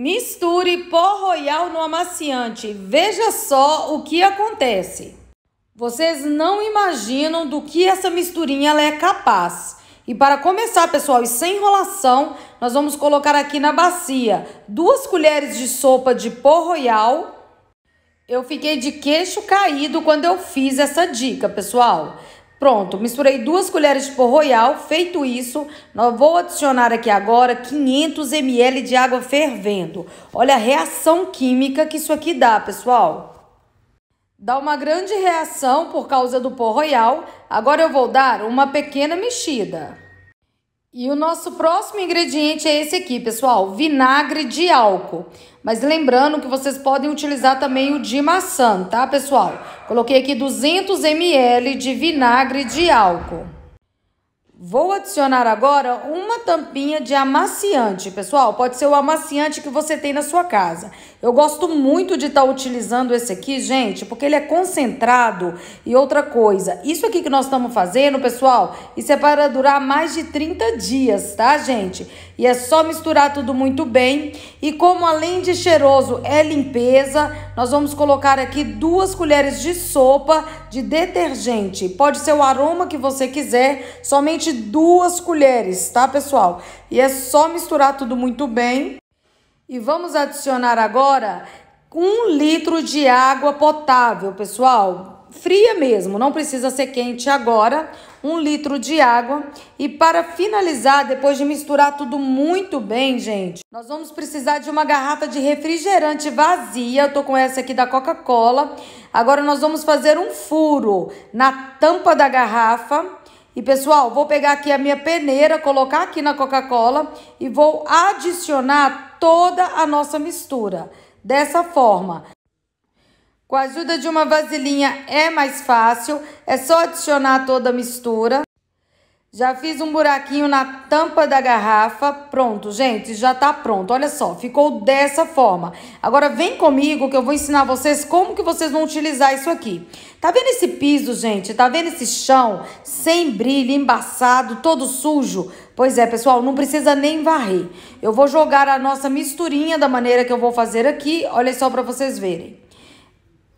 Misture pó royal no amaciante. Veja só o que acontece. Vocês não imaginam do que essa misturinha é capaz. E para começar, pessoal, e sem enrolação, nós vamos colocar aqui na bacia duas colheres de sopa de pó royal. Eu fiquei de queixo caído quando eu fiz essa dica, pessoal. Pronto, misturei duas colheres de pó royal. Feito isso, nós vou adicionar aqui agora 500 ml de água fervendo. Olha a reação química que isso aqui dá, pessoal. Dá uma grande reação por causa do pó royal. Agora eu vou dar uma pequena mexida. E o nosso próximo ingrediente é esse aqui, pessoal, vinagre de álcool. Mas lembrando que vocês podem utilizar também o de maçã, tá, pessoal? Coloquei aqui 200 ml de vinagre de álcool. Vou adicionar agora uma tampinha de amaciante, pessoal. Pode ser o amaciante que você tem na sua casa. Eu gosto muito de estar tá utilizando esse aqui, gente, porque ele é concentrado. E outra coisa, isso aqui que nós estamos fazendo, pessoal, isso é para durar mais de 30 dias, tá, gente? E é só misturar tudo muito bem. E como além de cheiroso é limpeza, nós vamos colocar aqui duas colheres de sopa de detergente. Pode ser o aroma que você quiser, somente somente duas colheres, tá, pessoal? E é só misturar tudo muito bem. E vamos adicionar agora um litro de água potável, pessoal. Fria mesmo, não precisa ser quente agora. Um litro de água. E para finalizar, depois de misturar tudo muito bem, gente, nós vamos precisar de uma garrafa de refrigerante vazia. Eu tô com essa aqui da Coca-Cola. Agora nós vamos fazer um furo na tampa da garrafa e pessoal, vou pegar aqui a minha peneira, colocar aqui na Coca-Cola e vou adicionar toda a nossa mistura. Dessa forma. Com a ajuda de uma vasilhinha é mais fácil, é só adicionar toda a mistura. Já fiz um buraquinho na tampa da garrafa. Pronto, gente, já tá pronto. Olha só, ficou dessa forma. Agora vem comigo que eu vou ensinar vocês como que vocês vão utilizar isso aqui. Tá vendo esse piso, gente? Tá vendo esse chão sem brilho, embaçado, todo sujo? Pois é, pessoal, não precisa nem varrer. Eu vou jogar a nossa misturinha da maneira que eu vou fazer aqui. Olha só para vocês verem.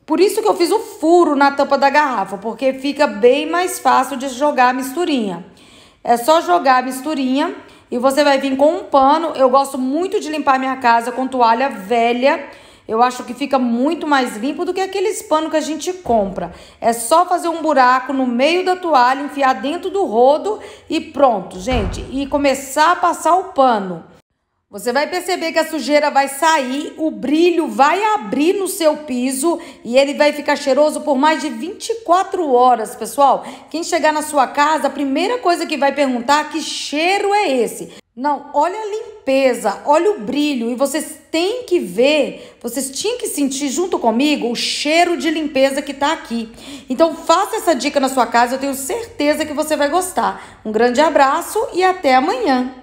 Por isso que eu fiz o furo na tampa da garrafa, porque fica bem mais fácil de jogar a misturinha. É só jogar a misturinha e você vai vir com um pano. Eu gosto muito de limpar minha casa com toalha velha. Eu acho que fica muito mais limpo do que aqueles panos que a gente compra. É só fazer um buraco no meio da toalha, enfiar dentro do rodo e pronto, gente. E começar a passar o pano. Você vai perceber que a sujeira vai sair, o brilho vai abrir no seu piso e ele vai ficar cheiroso por mais de 24 horas, pessoal. Quem chegar na sua casa, a primeira coisa que vai perguntar que cheiro é esse. Não, olha a limpeza, olha o brilho e vocês têm que ver, vocês tinham que sentir junto comigo o cheiro de limpeza que tá aqui. Então faça essa dica na sua casa, eu tenho certeza que você vai gostar. Um grande abraço e até amanhã.